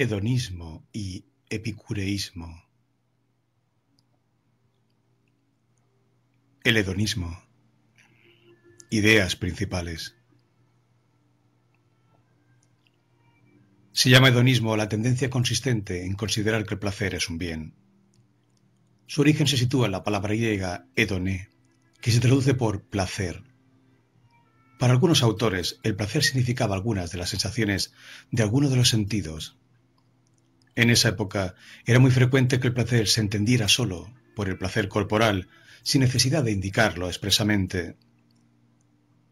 hedonismo y epicureísmo. El hedonismo. Ideas principales. Se llama hedonismo la tendencia consistente en considerar que el placer es un bien. Su origen se sitúa en la palabra griega hedoné, que se traduce por placer. Para algunos autores, el placer significaba algunas de las sensaciones de alguno de los sentidos, en esa época era muy frecuente que el placer se entendiera solo por el placer corporal, sin necesidad de indicarlo expresamente.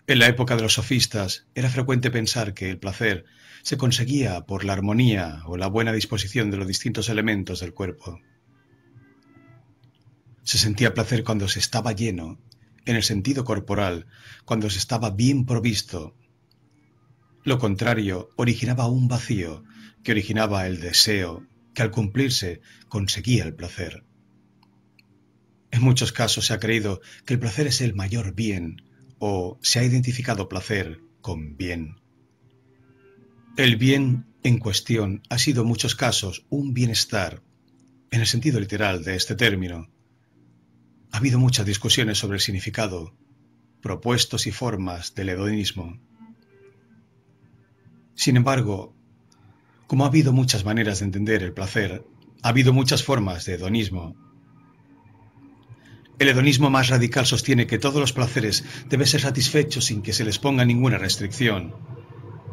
En la época de los sofistas era frecuente pensar que el placer se conseguía por la armonía o la buena disposición de los distintos elementos del cuerpo. Se sentía placer cuando se estaba lleno, en el sentido corporal, cuando se estaba bien provisto, lo contrario originaba un vacío que originaba el deseo que al cumplirse conseguía el placer. En muchos casos se ha creído que el placer es el mayor bien o se ha identificado placer con bien. El bien en cuestión ha sido en muchos casos un bienestar, en el sentido literal de este término. Ha habido muchas discusiones sobre el significado, propuestos y formas del hedonismo. Sin embargo, como ha habido muchas maneras de entender el placer, ha habido muchas formas de hedonismo. El hedonismo más radical sostiene que todos los placeres deben ser satisfechos sin que se les ponga ninguna restricción,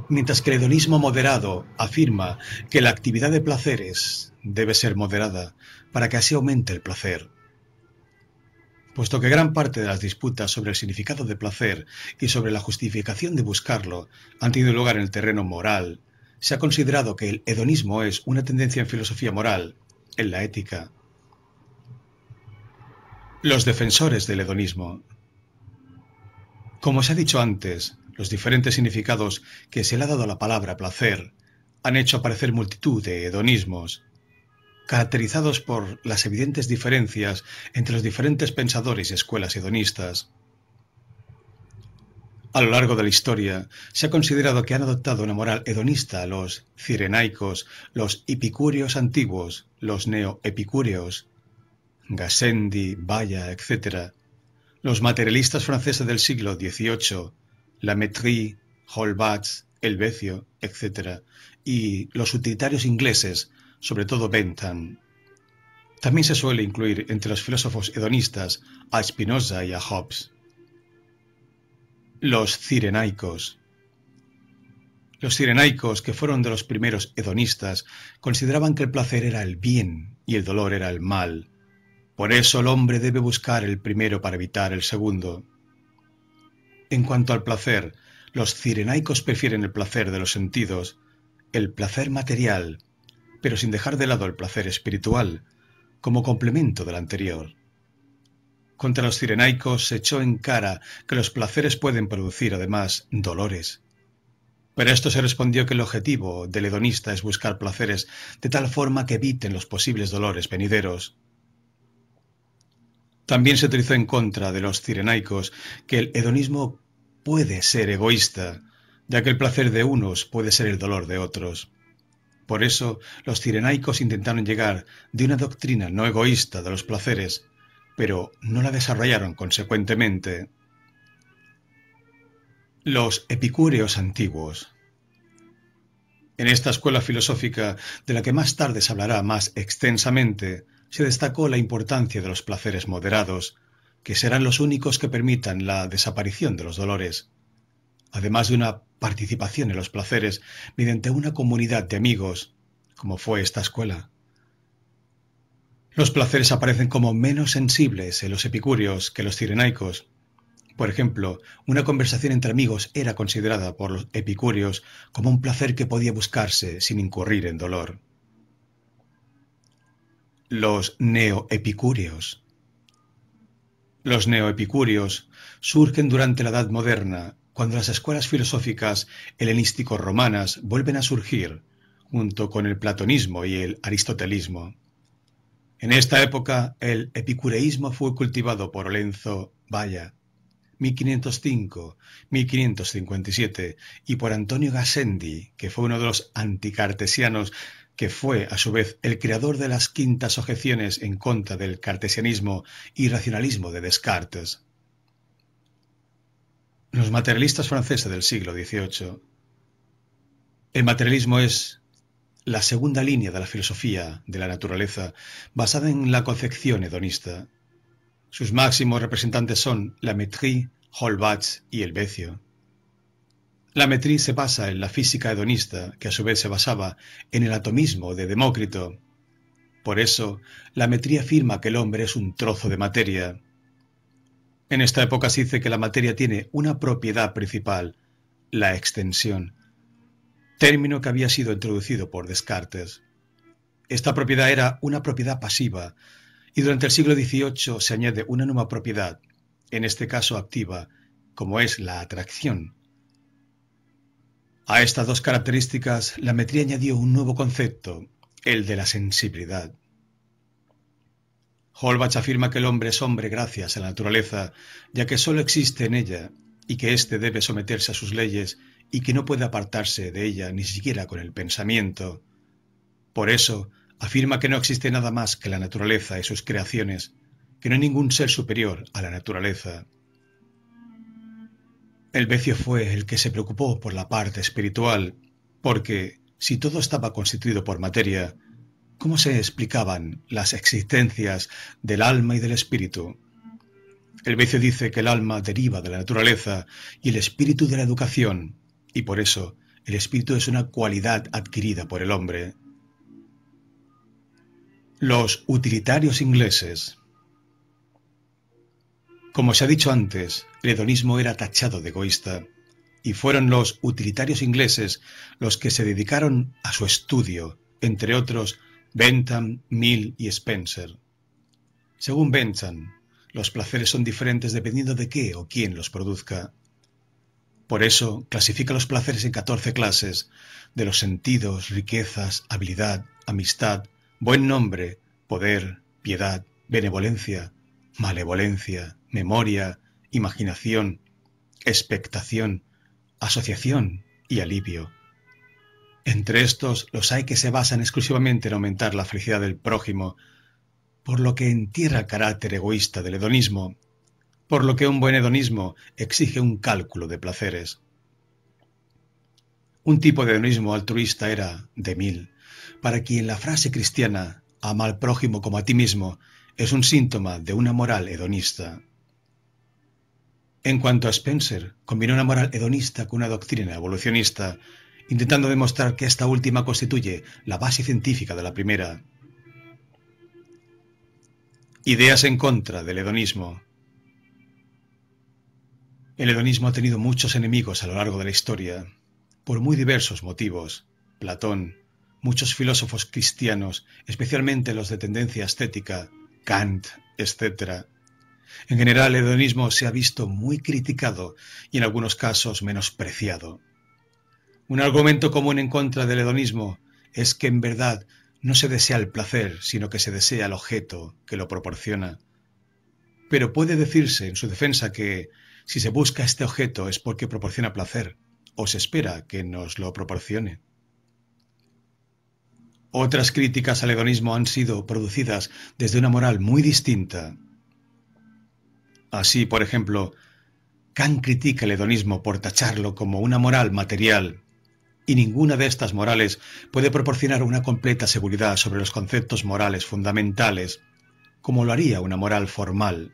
mientras que el hedonismo moderado afirma que la actividad de placeres debe ser moderada para que así aumente el placer puesto que gran parte de las disputas sobre el significado de placer y sobre la justificación de buscarlo han tenido lugar en el terreno moral, se ha considerado que el hedonismo es una tendencia en filosofía moral, en la ética. Los defensores del hedonismo. Como se ha dicho antes, los diferentes significados que se le ha dado a la palabra placer han hecho aparecer multitud de hedonismos, caracterizados por las evidentes diferencias entre los diferentes pensadores y escuelas hedonistas. A lo largo de la historia, se ha considerado que han adoptado una moral hedonista los cirenaicos, los epicúreos antiguos, los neoepicúreos, Gassendi, Baya, etc., los materialistas franceses del siglo XVIII, la Métrie, Holbach, Helvecio, etc., y los utilitarios ingleses, sobre todo Bentham. También se suele incluir entre los filósofos hedonistas a Spinoza y a Hobbes. Los cirenaicos. Los cirenaicos, que fueron de los primeros hedonistas, consideraban que el placer era el bien y el dolor era el mal. Por eso el hombre debe buscar el primero para evitar el segundo. En cuanto al placer, los cirenaicos prefieren el placer de los sentidos, el placer material, pero sin dejar de lado el placer espiritual, como complemento del anterior. Contra los cirenaicos se echó en cara que los placeres pueden producir además dolores. Pero esto se respondió que el objetivo del hedonista es buscar placeres de tal forma que eviten los posibles dolores venideros. También se utilizó en contra de los cirenaicos que el hedonismo puede ser egoísta, ya que el placer de unos puede ser el dolor de otros. Por eso los cirenaicos intentaron llegar de una doctrina no egoísta de los placeres, pero no la desarrollaron consecuentemente. Los epicúreos antiguos. En esta escuela filosófica, de la que más tarde se hablará más extensamente, se destacó la importancia de los placeres moderados, que serán los únicos que permitan la desaparición de los dolores, además de una participación en los placeres mediante una comunidad de amigos, como fue esta escuela. Los placeres aparecen como menos sensibles en los epicúreos que los cirenaicos. Por ejemplo, una conversación entre amigos era considerada por los epicúreos como un placer que podía buscarse sin incurrir en dolor. Los neoepicúreos. Los neoepicúreos surgen durante la Edad Moderna cuando las escuelas filosóficas helenístico-romanas vuelven a surgir, junto con el platonismo y el aristotelismo. En esta época, el epicureísmo fue cultivado por Olenzo Valla, 1505-1557, y por Antonio Gassendi, que fue uno de los anticartesianos, que fue a su vez el creador de las quintas objeciones en contra del cartesianismo y racionalismo de Descartes. Los materialistas franceses del siglo XVIII. El materialismo es la segunda línea de la filosofía de la naturaleza, basada en la concepción hedonista. Sus máximos representantes son la Holbach y el Becio. La se basa en la física hedonista, que a su vez se basaba en el atomismo de Demócrito. Por eso, la afirma que el hombre es un trozo de materia, en esta época se dice que la materia tiene una propiedad principal, la extensión, término que había sido introducido por Descartes. Esta propiedad era una propiedad pasiva, y durante el siglo XVIII se añade una nueva propiedad, en este caso activa, como es la atracción. A estas dos características, la metría añadió un nuevo concepto, el de la sensibilidad. Holbach afirma que el hombre es hombre gracias a la naturaleza, ya que sólo existe en ella, y que éste debe someterse a sus leyes y que no puede apartarse de ella ni siquiera con el pensamiento. Por eso, afirma que no existe nada más que la naturaleza y sus creaciones, que no hay ningún ser superior a la naturaleza. El vecio fue el que se preocupó por la parte espiritual, porque si todo estaba constituido por materia, cómo se explicaban las existencias del alma y del espíritu. El vicio dice que el alma deriva de la naturaleza y el espíritu de la educación, y por eso el espíritu es una cualidad adquirida por el hombre. Los utilitarios ingleses. Como se ha dicho antes, el hedonismo era tachado de egoísta, y fueron los utilitarios ingleses los que se dedicaron a su estudio, entre otros Bentham, Mill y Spencer. Según Bentham, los placeres son diferentes dependiendo de qué o quién los produzca. Por eso, clasifica los placeres en 14 clases, de los sentidos, riquezas, habilidad, amistad, buen nombre, poder, piedad, benevolencia, malevolencia, memoria, imaginación, expectación, asociación y alivio. Entre estos los hay que se basan exclusivamente en aumentar la felicidad del prójimo, por lo que entierra el carácter egoísta del hedonismo, por lo que un buen hedonismo exige un cálculo de placeres. Un tipo de hedonismo altruista era de mil, para quien la frase cristiana ama al prójimo como a ti mismo es un síntoma de una moral hedonista. En cuanto a Spencer, combinó una moral hedonista con una doctrina evolucionista intentando demostrar que esta última constituye la base científica de la primera. Ideas en contra del hedonismo. El hedonismo ha tenido muchos enemigos a lo largo de la historia, por muy diversos motivos. Platón, muchos filósofos cristianos, especialmente los de tendencia estética, Kant, etc. En general, el hedonismo se ha visto muy criticado y en algunos casos menospreciado. Un argumento común en contra del hedonismo es que en verdad no se desea el placer, sino que se desea el objeto que lo proporciona. Pero puede decirse en su defensa que si se busca este objeto es porque proporciona placer, o se espera que nos lo proporcione. Otras críticas al hedonismo han sido producidas desde una moral muy distinta. Así, por ejemplo, Kant critica el hedonismo por tacharlo como una moral material y ninguna de estas morales puede proporcionar una completa seguridad sobre los conceptos morales fundamentales, como lo haría una moral formal.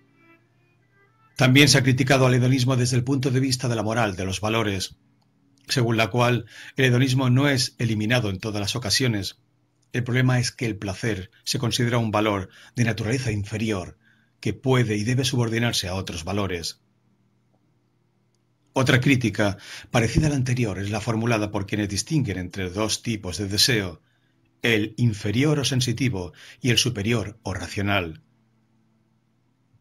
También se ha criticado al hedonismo desde el punto de vista de la moral de los valores, según la cual el hedonismo no es eliminado en todas las ocasiones. El problema es que el placer se considera un valor de naturaleza inferior que puede y debe subordinarse a otros valores. Otra crítica, parecida a la anterior, es la formulada por quienes distinguen entre dos tipos de deseo, el inferior o sensitivo y el superior o racional.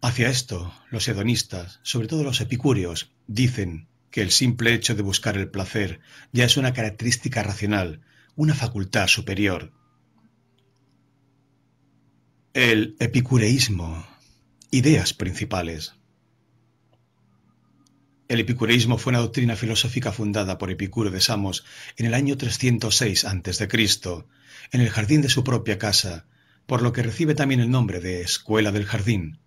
Hacia esto, los hedonistas, sobre todo los epicúreos, dicen que el simple hecho de buscar el placer ya es una característica racional, una facultad superior. El epicureísmo. Ideas principales. El epicureísmo fue una doctrina filosófica fundada por Epicuro de Samos en el año 306 a.C., en el jardín de su propia casa, por lo que recibe también el nombre de Escuela del Jardín.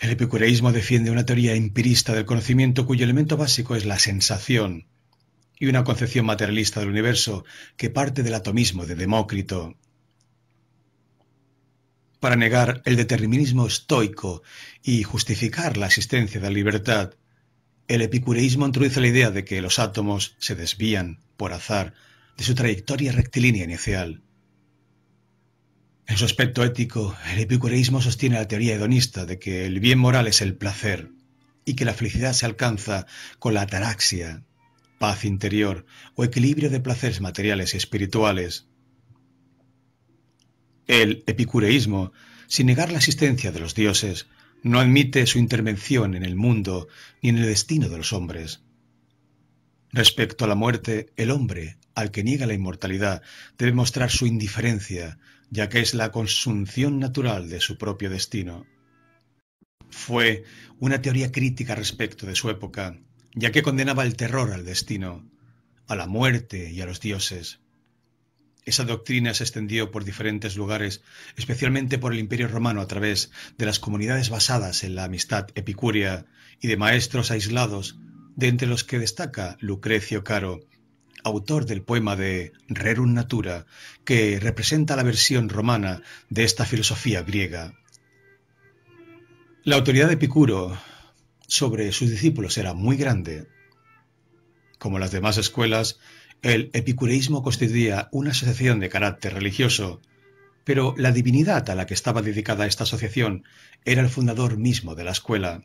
El epicureísmo defiende una teoría empirista del conocimiento cuyo elemento básico es la sensación y una concepción materialista del universo que parte del atomismo de Demócrito para negar el determinismo estoico y justificar la existencia de la libertad. El epicureísmo introduce la idea de que los átomos se desvían, por azar, de su trayectoria rectilínea inicial. En su aspecto ético, el epicureísmo sostiene la teoría hedonista de que el bien moral es el placer y que la felicidad se alcanza con la ataraxia, paz interior o equilibrio de placeres materiales y espirituales. El epicureísmo, sin negar la existencia de los dioses, no admite su intervención en el mundo ni en el destino de los hombres. Respecto a la muerte, el hombre, al que niega la inmortalidad, debe mostrar su indiferencia, ya que es la consunción natural de su propio destino. Fue una teoría crítica respecto de su época, ya que condenaba el terror al destino, a la muerte y a los dioses. Esa doctrina se extendió por diferentes lugares, especialmente por el Imperio Romano a través de las comunidades basadas en la amistad epicúrea y de maestros aislados, de entre los que destaca Lucrecio Caro, autor del poema de Rerum Natura, que representa la versión romana de esta filosofía griega. La autoridad de Epicuro sobre sus discípulos era muy grande. Como las demás escuelas, el epicureísmo constituía una asociación de carácter religioso, pero la divinidad a la que estaba dedicada esta asociación era el fundador mismo de la escuela.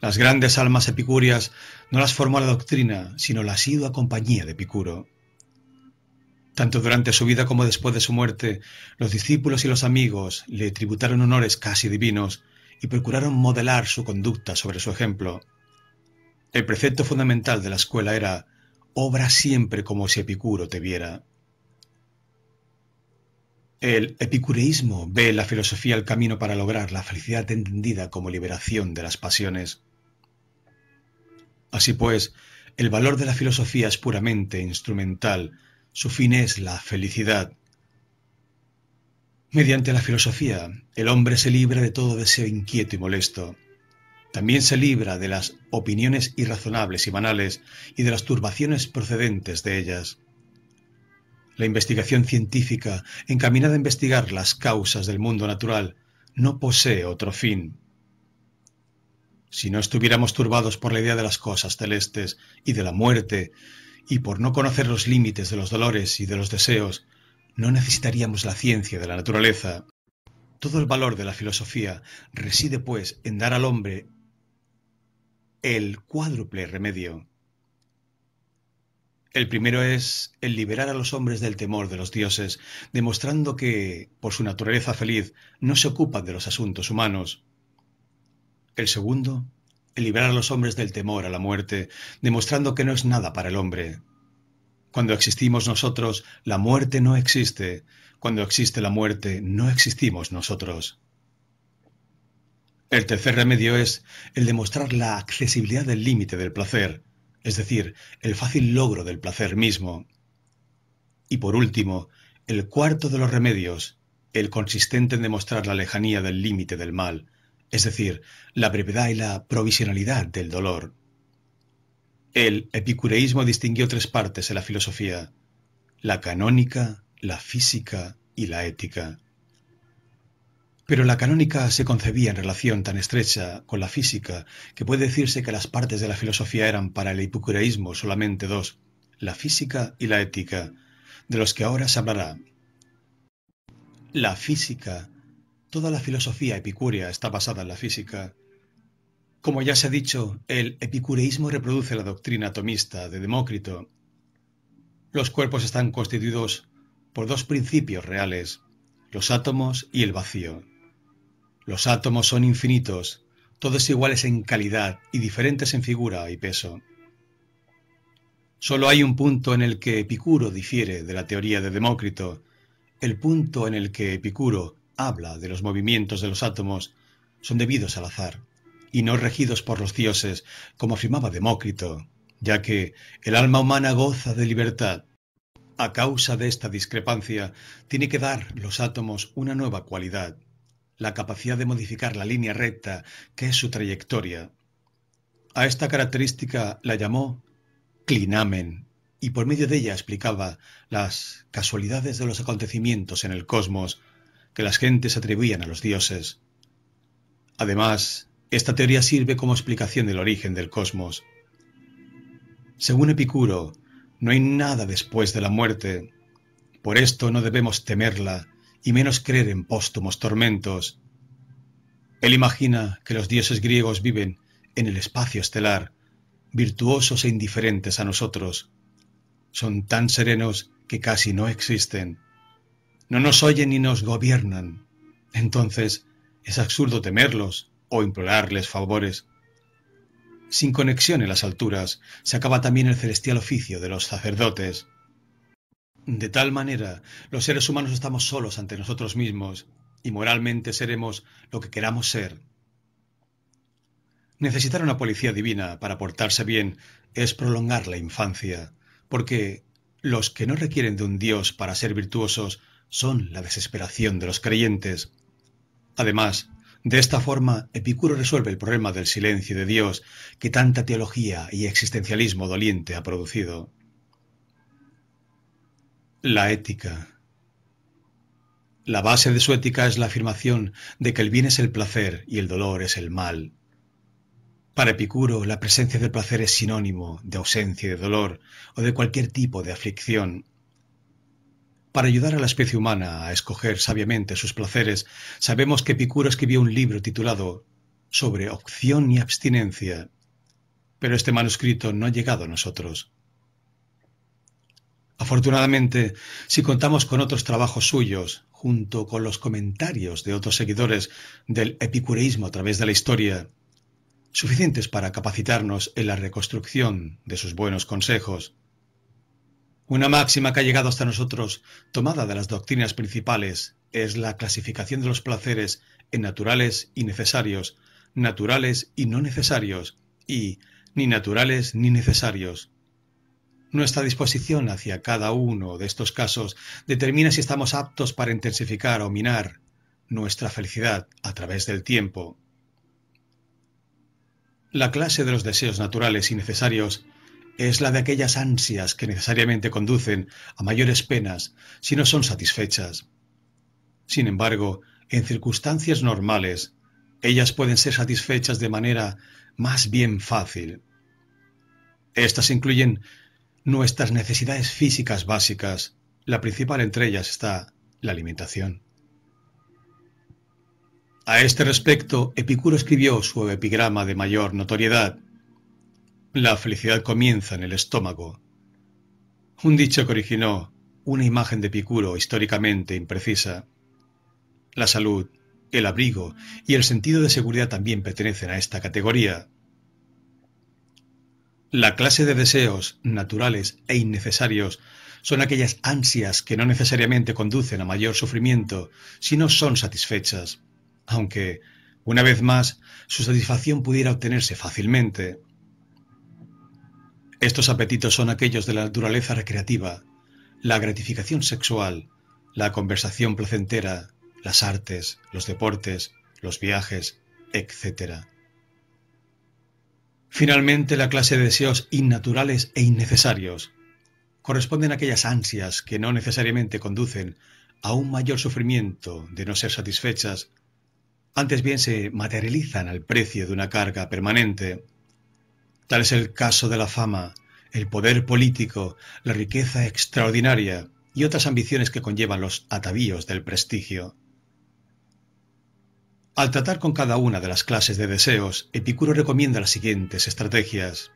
Las grandes almas epicúreas no las formó la doctrina, sino la asidua compañía de Epicuro. Tanto durante su vida como después de su muerte, los discípulos y los amigos le tributaron honores casi divinos y procuraron modelar su conducta sobre su ejemplo. El precepto fundamental de la escuela era obra siempre como si Epicuro te viera. El epicureísmo ve la filosofía el camino para lograr la felicidad entendida como liberación de las pasiones. Así pues, el valor de la filosofía es puramente instrumental, su fin es la felicidad. Mediante la filosofía, el hombre se libra de todo deseo inquieto y molesto. También se libra de las opiniones irrazonables y banales y de las turbaciones procedentes de ellas. La investigación científica, encaminada a investigar las causas del mundo natural, no posee otro fin. Si no estuviéramos turbados por la idea de las cosas celestes y de la muerte, y por no conocer los límites de los dolores y de los deseos, no necesitaríamos la ciencia de la naturaleza. Todo el valor de la filosofía reside, pues, en dar al hombre el cuádruple remedio. El primero es el liberar a los hombres del temor de los dioses, demostrando que, por su naturaleza feliz, no se ocupan de los asuntos humanos. El segundo, el liberar a los hombres del temor a la muerte, demostrando que no es nada para el hombre. Cuando existimos nosotros, la muerte no existe. Cuando existe la muerte, no existimos nosotros. El tercer remedio es el demostrar la accesibilidad del límite del placer, es decir, el fácil logro del placer mismo. Y por último, el cuarto de los remedios, el consistente en demostrar la lejanía del límite del mal, es decir, la brevedad y la provisionalidad del dolor. El epicureísmo distinguió tres partes en la filosofía, la canónica, la física y la ética. Pero la canónica se concebía en relación tan estrecha con la física que puede decirse que las partes de la filosofía eran para el epicureísmo solamente dos, la física y la ética, de los que ahora se hablará. La física. Toda la filosofía epicúrea está basada en la física. Como ya se ha dicho, el epicureísmo reproduce la doctrina atomista de Demócrito. Los cuerpos están constituidos por dos principios reales, los átomos y el vacío. Los átomos son infinitos, todos iguales en calidad y diferentes en figura y peso. Solo hay un punto en el que Epicuro difiere de la teoría de Demócrito, el punto en el que Epicuro habla de los movimientos de los átomos son debidos al azar y no regidos por los dioses, como afirmaba Demócrito, ya que el alma humana goza de libertad. A causa de esta discrepancia, tiene que dar los átomos una nueva cualidad, la capacidad de modificar la línea recta que es su trayectoria. A esta característica la llamó clinamen y por medio de ella explicaba las casualidades de los acontecimientos en el cosmos que las gentes atribuían a los dioses. Además, esta teoría sirve como explicación del origen del cosmos. Según Epicuro, no hay nada después de la muerte, por esto no debemos temerla y menos creer en póstumos tormentos. Él imagina que los dioses griegos viven en el espacio estelar, virtuosos e indiferentes a nosotros. Son tan serenos que casi no existen. No nos oyen ni nos gobiernan. Entonces, es absurdo temerlos o implorarles favores. Sin conexión en las alturas, se acaba también el celestial oficio de los sacerdotes. De tal manera, los seres humanos estamos solos ante nosotros mismos y moralmente seremos lo que queramos ser. Necesitar una policía divina para portarse bien es prolongar la infancia, porque los que no requieren de un Dios para ser virtuosos son la desesperación de los creyentes. Además, de esta forma, Epicuro resuelve el problema del silencio de Dios que tanta teología y existencialismo doliente ha producido. La ética. La base de su ética es la afirmación de que el bien es el placer y el dolor es el mal. Para Epicuro, la presencia del placer es sinónimo de ausencia de dolor o de cualquier tipo de aflicción. Para ayudar a la especie humana a escoger sabiamente sus placeres, sabemos que Epicuro escribió un libro titulado Sobre opción y abstinencia, pero este manuscrito no ha llegado a nosotros. Afortunadamente, si contamos con otros trabajos suyos, junto con los comentarios de otros seguidores del epicureísmo a través de la historia, suficientes para capacitarnos en la reconstrucción de sus buenos consejos, una máxima que ha llegado hasta nosotros, tomada de las doctrinas principales, es la clasificación de los placeres en naturales y necesarios, naturales y no necesarios, y ni naturales ni necesarios. Nuestra disposición hacia cada uno de estos casos determina si estamos aptos para intensificar o minar nuestra felicidad a través del tiempo. La clase de los deseos naturales y necesarios es la de aquellas ansias que necesariamente conducen a mayores penas si no son satisfechas. Sin embargo, en circunstancias normales, ellas pueden ser satisfechas de manera más bien fácil. Estas incluyen Nuestras necesidades físicas básicas, la principal entre ellas está la alimentación. A este respecto, Epicuro escribió su epigrama de mayor notoriedad. La felicidad comienza en el estómago. Un dicho que originó una imagen de Epicuro históricamente imprecisa. La salud, el abrigo y el sentido de seguridad también pertenecen a esta categoría. La clase de deseos naturales e innecesarios son aquellas ansias que no necesariamente conducen a mayor sufrimiento si no son satisfechas, aunque, una vez más, su satisfacción pudiera obtenerse fácilmente. Estos apetitos son aquellos de la naturaleza recreativa, la gratificación sexual, la conversación placentera, las artes, los deportes, los viajes, etcétera. Finalmente, la clase de deseos innaturales e innecesarios corresponden a aquellas ansias que no necesariamente conducen a un mayor sufrimiento de no ser satisfechas, antes bien se materializan al precio de una carga permanente. Tal es el caso de la fama, el poder político, la riqueza extraordinaria y otras ambiciones que conllevan los atavíos del prestigio. Al tratar con cada una de las clases de deseos, Epicuro recomienda las siguientes estrategias.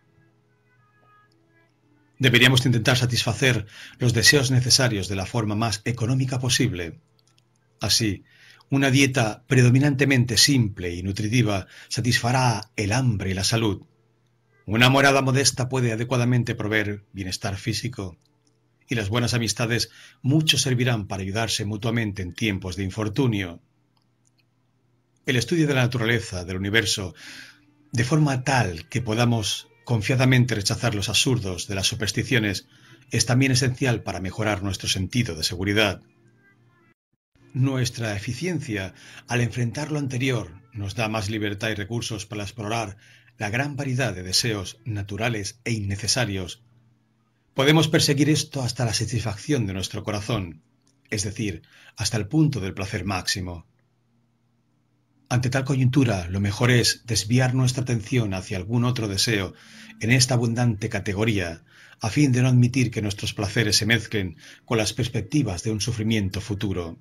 Deberíamos intentar satisfacer los deseos necesarios de la forma más económica posible. Así, una dieta predominantemente simple y nutritiva satisfará el hambre y la salud. Una morada modesta puede adecuadamente proveer bienestar físico. Y las buenas amistades mucho servirán para ayudarse mutuamente en tiempos de infortunio el estudio de la naturaleza, del universo, de forma tal que podamos confiadamente rechazar los absurdos de las supersticiones, es también esencial para mejorar nuestro sentido de seguridad. Nuestra eficiencia al enfrentar lo anterior nos da más libertad y recursos para explorar la gran variedad de deseos naturales e innecesarios. Podemos perseguir esto hasta la satisfacción de nuestro corazón, es decir, hasta el punto del placer máximo. Ante tal coyuntura, lo mejor es desviar nuestra atención hacia algún otro deseo en esta abundante categoría, a fin de no admitir que nuestros placeres se mezclen con las perspectivas de un sufrimiento futuro.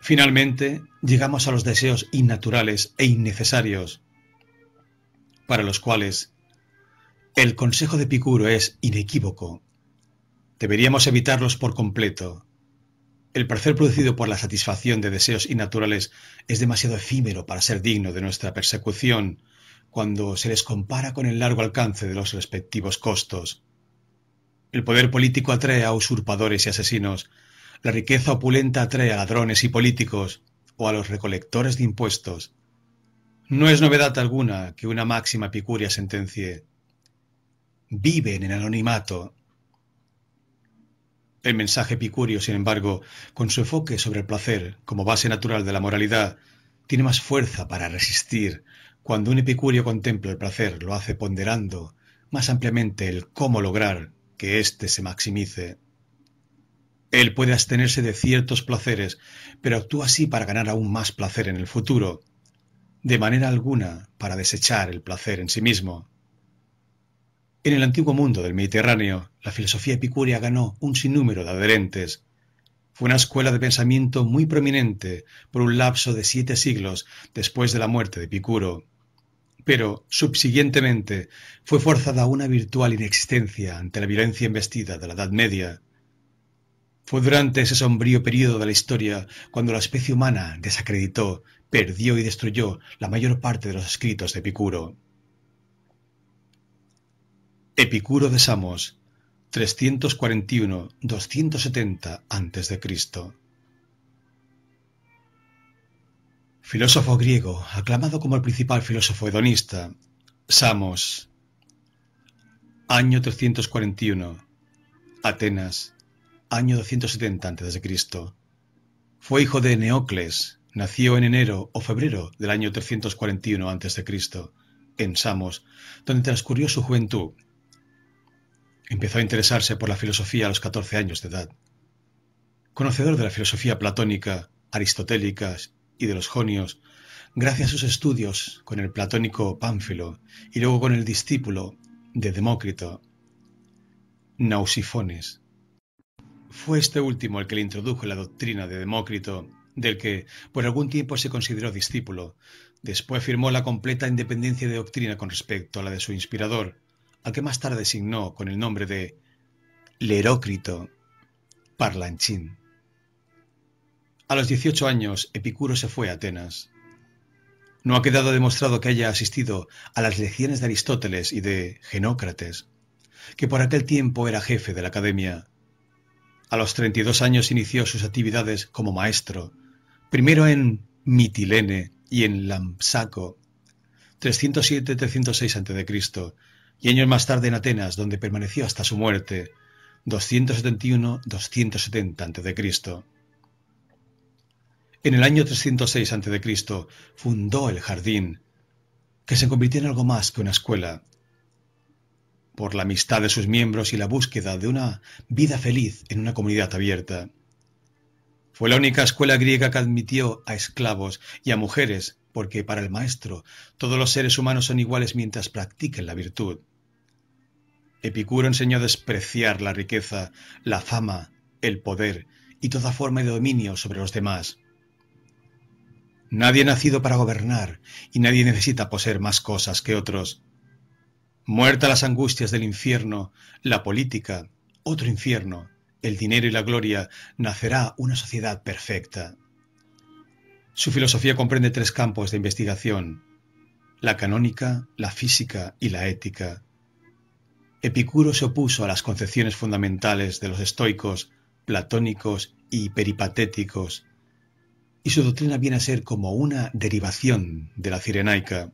Finalmente, llegamos a los deseos innaturales e innecesarios, para los cuales el consejo de Picuro es inequívoco. Deberíamos evitarlos por completo. El placer producido por la satisfacción de deseos innaturales es demasiado efímero para ser digno de nuestra persecución cuando se les compara con el largo alcance de los respectivos costos. El poder político atrae a usurpadores y asesinos, la riqueza opulenta atrae a ladrones y políticos, o a los recolectores de impuestos. No es novedad alguna que una máxima picuria sentencie Viven en anonimato el mensaje epicúreo, sin embargo, con su enfoque sobre el placer como base natural de la moralidad, tiene más fuerza para resistir. Cuando un epicúreo contempla el placer, lo hace ponderando más ampliamente el cómo lograr que éste se maximice. Él puede abstenerse de ciertos placeres, pero actúa así para ganar aún más placer en el futuro, de manera alguna para desechar el placer en sí mismo. En el antiguo mundo del Mediterráneo, la filosofía epicúrea ganó un sinnúmero de adherentes. Fue una escuela de pensamiento muy prominente por un lapso de siete siglos después de la muerte de Epicuro, pero subsiguientemente fue forzada a una virtual inexistencia ante la violencia embestida de la Edad Media. Fue durante ese sombrío período de la historia cuando la especie humana desacreditó, perdió y destruyó la mayor parte de los escritos de Epicuro. Epicuro de Samos, 341-270 a.C. Filósofo griego, aclamado como el principal filósofo hedonista, Samos, año 341, Atenas, año 270 a.C. Fue hijo de Neocles, nació en enero o febrero del año 341 a.C., en Samos, donde transcurrió su juventud Empezó a interesarse por la filosofía a los 14 años de edad. Conocedor de la filosofía platónica, aristotélica y de los jonios, gracias a sus estudios con el platónico Pánfilo y luego con el discípulo de Demócrito, Nausifones. Fue este último el que le introdujo la doctrina de Demócrito, del que por algún tiempo se consideró discípulo. Después firmó la completa independencia de doctrina con respecto a la de su inspirador, al que más tarde signó con el nombre de Lerócrito Parlanchín. A los 18 años, Epicuro se fue a Atenas. No ha quedado demostrado que haya asistido a las lecciones de Aristóteles y de Genócrates, que por aquel tiempo era jefe de la academia. A los 32 años inició sus actividades como maestro, primero en Mitilene y en Lampsaco, 307-306 a.C., y años más tarde en Atenas, donde permaneció hasta su muerte, 271-270 a.C. En el año 306 a.C. fundó el jardín, que se convirtió en algo más que una escuela. Por la amistad de sus miembros y la búsqueda de una vida feliz en una comunidad abierta. Fue la única escuela griega que admitió a esclavos y a mujeres porque para el Maestro todos los seres humanos son iguales mientras practiquen la virtud. Epicuro enseñó a despreciar la riqueza, la fama, el poder y toda forma de dominio sobre los demás. Nadie ha nacido para gobernar y nadie necesita poseer más cosas que otros. Muerta las angustias del infierno, la política, otro infierno, el dinero y la gloria, nacerá una sociedad perfecta. Su filosofía comprende tres campos de investigación, la canónica, la física y la ética. Epicuro se opuso a las concepciones fundamentales de los estoicos, platónicos y peripatéticos, y su doctrina viene a ser como una derivación de la cirenaica.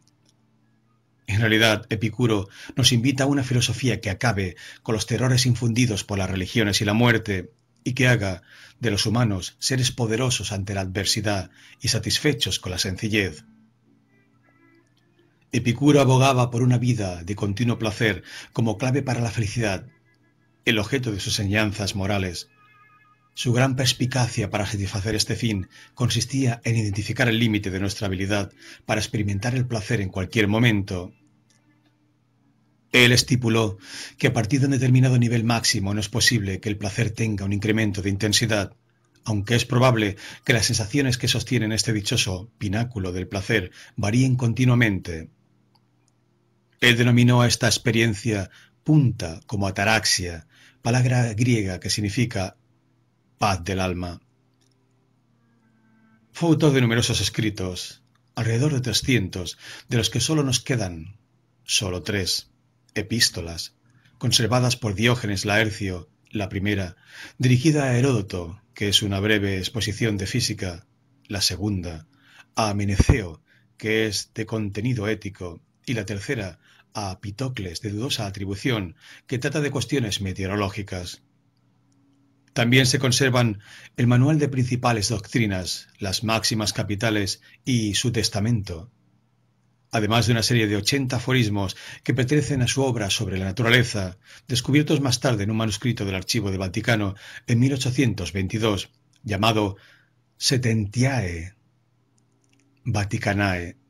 En realidad, Epicuro nos invita a una filosofía que acabe con los terrores infundidos por las religiones y la muerte, y que haga de los humanos seres poderosos ante la adversidad y satisfechos con la sencillez. Epicuro abogaba por una vida de continuo placer como clave para la felicidad, el objeto de sus enseñanzas morales. Su gran perspicacia para satisfacer este fin consistía en identificar el límite de nuestra habilidad para experimentar el placer en cualquier momento él estipuló que a partir de un determinado nivel máximo no es posible que el placer tenga un incremento de intensidad, aunque es probable que las sensaciones que sostienen este dichoso pináculo del placer varíen continuamente. Él denominó a esta experiencia punta como ataraxia, palabra griega que significa paz del alma. Fue autor de numerosos escritos, alrededor de 300, de los que solo nos quedan, solo tres epístolas, conservadas por Diógenes Laercio, la primera, dirigida a Heródoto, que es una breve exposición de física, la segunda, a Ameneceo, que es de contenido ético, y la tercera, a Pitocles, de dudosa atribución, que trata de cuestiones meteorológicas. También se conservan el Manual de Principales Doctrinas, las Máximas Capitales y su Testamento, además de una serie de 80 aforismos que pertenecen a su obra sobre la naturaleza, descubiertos más tarde en un manuscrito del Archivo del Vaticano en 1822, llamado Setentiae Vaticanae,